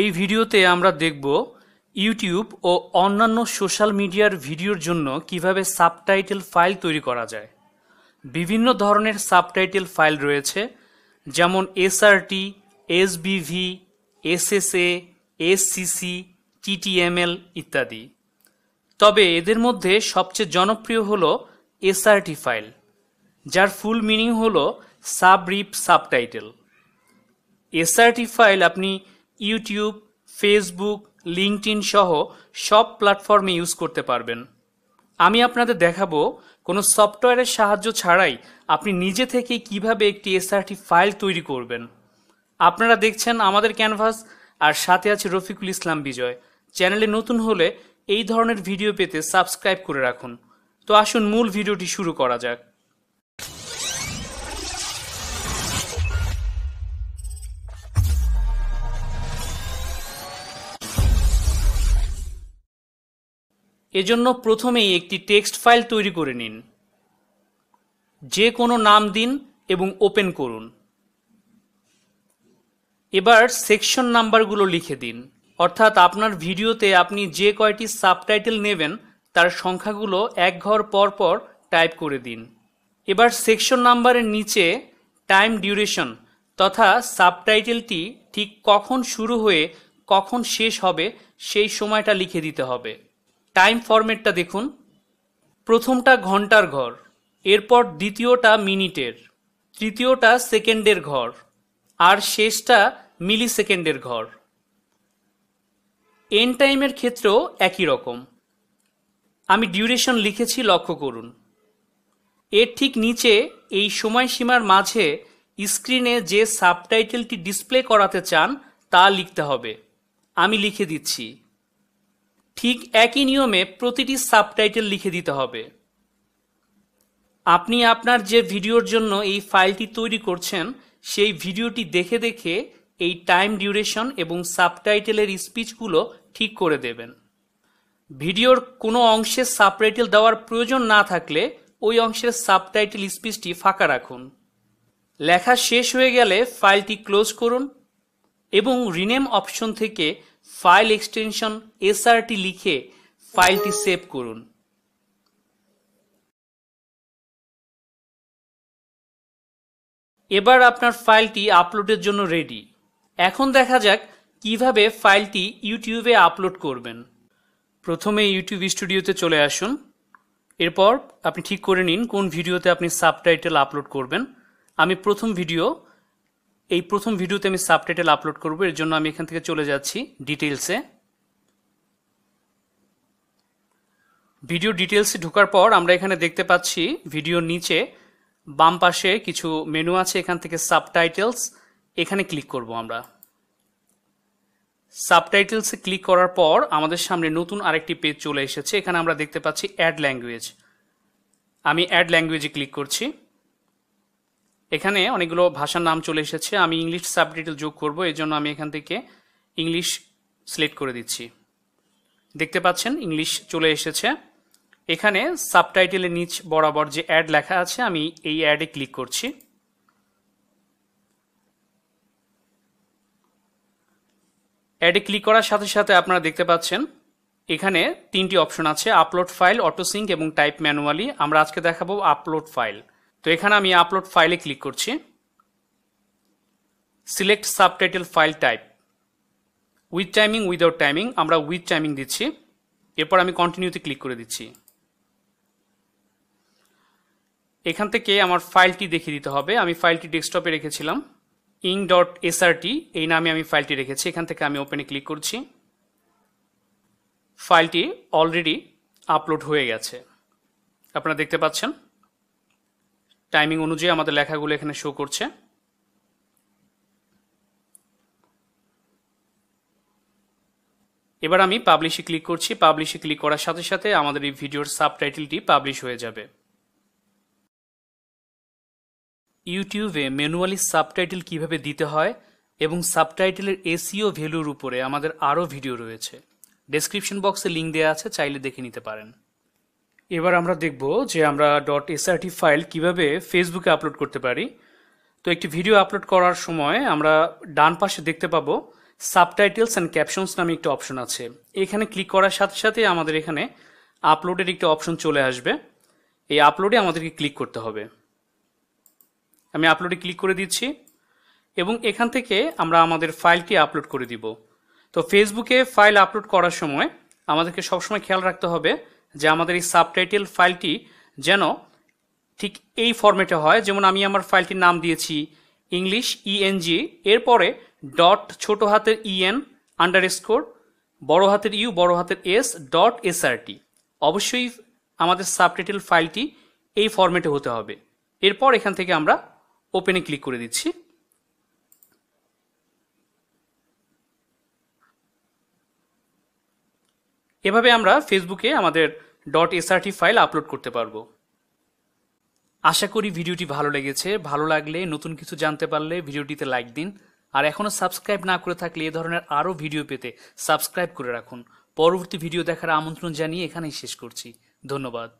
এই ভিডিওতে আমরা দেখব ইউটিউব ও অন্যান্য সোশ্যাল মিডিয়ার ভিডিওর জন্য কিভাবে সাবটাইটেল ফাইল তৈরি করা যায় বিভিন্ন ধরনের সাবটাইটেল ফাইল রয়েছে যেমন SRT SBV SSA SCC TTML ইত্যাদি তবে এদের মধ্যে সবচেয়ে জনপ্রিয় হল এসআরটি ফাইল যার ফুল মিনিং হল সাবরিপ সাবটাইটেল এসআরটি ফাইল আপনি ইউটিউব ফেসবুক লিঙ্কডিন সহ সব প্ল্যাটফর্মে ইউজ করতে পারবেন আমি আপনাদের দেখাবো কোনো সফটওয়্যারের সাহায্য ছাড়াই আপনি নিজে থেকে কিভাবে একটি এসআরটি ফাইল তৈরি করবেন আপনারা দেখছেন আমাদের ক্যানভাস আর সাথে আছে রফিকুল ইসলাম বিজয় চ্যানেলে নতুন হলে এই ধরনের ভিডিও পেতে সাবস্ক্রাইব করে রাখুন তো আসুন মূল ভিডিওটি শুরু করা যাক এজন্য প্রথমেই একটি টেক্সট ফাইল তৈরি করে নিন যে কোনো নাম দিন এবং ওপেন করুন এবার সেকশন নাম্বারগুলো লিখে দিন অর্থাৎ আপনার ভিডিওতে আপনি যে কয়টি সাবটাইটেল নেবেন তার সংখ্যাগুলো এক ঘর পর পর টাইপ করে দিন এবার সেকশন নাম্বারের নিচে টাইম ডিউরেশন তথা সাবটাইটেলটি ঠিক কখন শুরু হয়ে কখন শেষ হবে সেই সময়টা লিখে দিতে হবে টাইম ফরম্যাটটা দেখুন প্রথমটা ঘন্টার ঘর এরপর দ্বিতীয়টা মিনিটের তৃতীয়টা সেকেন্ডের ঘর আর শেষটা মিলি সেকেন্ডের ঘর এন টাইমের ক্ষেত্রেও একই রকম আমি ডিউরেশন লিখেছি লক্ষ্য করুন এর ঠিক নিচে এই সময়সীমার মাঝে স্ক্রিনে যে সাবটাইটেলটি ডিসপ্লে করাতে চান তা লিখতে হবে আমি লিখে দিচ্ছি ঠিক একই নিয়মে প্রতিটি সাবটাইটেল লিখে দিতে হবে আপনি আপনার যে ভিডিওর জন্য এই ফাইলটি তৈরি করছেন সেই ভিডিওটি দেখে দেখে এই টাইম ডিউরেশন এবং সাবটাইটেলের স্পিচগুলো ঠিক করে দেবেন ভিডিওর কোনো অংশে সাবটাইটেল দেওয়ার প্রয়োজন না থাকলে ওই অংশের সাবটাইটেল স্পিচটি ফাঁকা রাখুন লেখা শেষ হয়ে গেলে ফাইলটি ক্লোজ করুন এবং রিনেম অপশন থেকে ফাইল এক্সটেনশন এসআরটি লিখে ফাইলটি সেভ করুন এবার আপনার ফাইলটি আপলোডের জন্য রেডি এখন দেখা যাক কিভাবে ফাইলটি ইউটিউবে আপলোড করবেন প্রথমে ইউটিউব স্টুডিওতে চলে আসুন এরপর আপনি ঠিক করে নিন কোন ভিডিওতে আপনি সাবটাইটেল আপলোড করবেন আমি প্রথম ভিডিও এই প্রথম ভিডিওতে আমি সাবটাইটেল আপলোড করব এর জন্য আমি এখান থেকে চলে যাচ্ছি ডিটেলসে ভিডিও ডিটেলসে ঢোকার পর আমরা এখানে দেখতে পাচ্ছি ভিডিওর নিচে বাম পাশে কিছু মেনু আছে এখান থেকে সাবটাইটেলস এখানে ক্লিক করব আমরা সাবটাইটেলসে ক্লিক করার পর আমাদের সামনে নতুন আরেকটি পেজ চলে এসেছে এখানে আমরা দেখতে পাচ্ছি অ্যাড ল্যাঙ্গুয়েজ আমি অ্যাড ল্যাঙ্গুয়েজে ক্লিক করছি এখানে অনেকগুলো ভাষার নাম চলে এসেছে আমি ইংলিশ সাবটাইটেল যোগ করব এর জন্য আমি এখান থেকে ইংলিশ সিলেক্ট করে দিচ্ছি দেখতে পাচ্ছেন ইংলিশ চলে এসেছে এখানে সাবটাইটেলের নিচ বরাবর যে অ্যাড লেখা আছে আমি এই অ্যাডে ক্লিক করছি অ্যাডে ক্লিক করার সাথে সাথে আপনারা দেখতে পাচ্ছেন এখানে তিনটি অপশন আছে আপলোড ফাইল অটোসিঙ্ক এবং টাইপ ম্যানুয়ালি আমরা আজকে দেখাবো আপলোড ফাইল তো এখানে আমি আপলোড ফাইলে ক্লিক করছি select subtitle file type with timing without timing আমরা উইথ টাইমিং দিচ্ছি এরপর আমি কন্টিনিউতে ক্লিক করে দিচ্ছি এখান থেকে আমার ফাইলটি দেখিয়ে দিতে হবে আমি ফাইলটি ডেস্কটপে রেখেছিলাম ইং ডট এসআরটি এই নামে আমি ফাইলটি রেখেছি এখান থেকে আমি ওপেনে ক্লিক করছি ফাইলটি অলরেডি আপলোড হয়ে গেছে আপনারা দেখতে পাচ্ছেন টাইমিং অনুযায়ী আমাদের লেখাগুলো এখানে শো করছে এবার আমি পাবলিশে ক্লিক করছি পাবলিশে ক্লিক করার সাথে সাথে আমাদের এই ভিডিওর সাবটাইটেলটি পাবলিশ হয়ে যাবে ইউটিউবে ম্যানুয়ালি সাবটাইটেল কিভাবে দিতে হয় এবং সাবটাইটেলের এসিও ভ্যালুর উপরে আমাদের আরও ভিডিও রয়েছে ডেসক্রিপশন বক্সে লিঙ্ক দেওয়া আছে চাইলে দেখে নিতে পারেন এবার আমরা দেখব যে আমরা ডট এসআরটি ফাইল কিভাবে ফেসবুকে আপলোড করতে পারি তো একটি ভিডিও আপলোড করার সময় আমরা ডান পাশে দেখতে পাবো সাবটাইটেলস অ্যান্ড ক্যাপশনস নামে একটি অপশন আছে এখানে ক্লিক করার সাথে সাথে আমাদের এখানে আপলোডের একটি অপশন চলে আসবে এই আপলোডে আমাদেরকে ক্লিক করতে হবে আমি আপলোডে ক্লিক করে দিচ্ছি এবং এখান থেকে আমরা আমাদের ফাইলটি আপলোড করে দিব তো ফেসবুকে ফাইল আপলোড করার সময় আমাদেরকে সবসময় খেয়াল রাখতে হবে যে আমাদের এই সাবটাইটেল ফাইলটি যেন ঠিক এই ফর্মেটে হয় যেমন আমি আমার ফাইলটির নাম দিয়েছি ইংলিশ ইএনজি e এরপরে ডট ছোট হাতের ইএন আন্ডার স্কোর বড়ো হাতের ইউ বড় হাতের এস ডট এসআরটি অবশ্যই আমাদের সাবটাইটেল ফাইলটি এই ফর্মেটে হতে হবে এরপর এখান থেকে আমরা ওপেনে ক্লিক করে দিচ্ছি এভাবে আমরা ফেসবুকে আমাদের ডট এসআরটি ফাইল আপলোড করতে পারবো আশা করি ভিডিওটি ভালো লেগেছে ভালো লাগলে নতুন কিছু জানতে পারলে ভিডিওটিতে লাইক দিন আর এখনও সাবস্ক্রাইব না করে থাকলে এ ধরনের আরও ভিডিও পেতে সাবস্ক্রাইব করে রাখুন পরবর্তী ভিডিও দেখার আমন্ত্রণ জানিয়ে এখানেই শেষ করছি ধন্যবাদ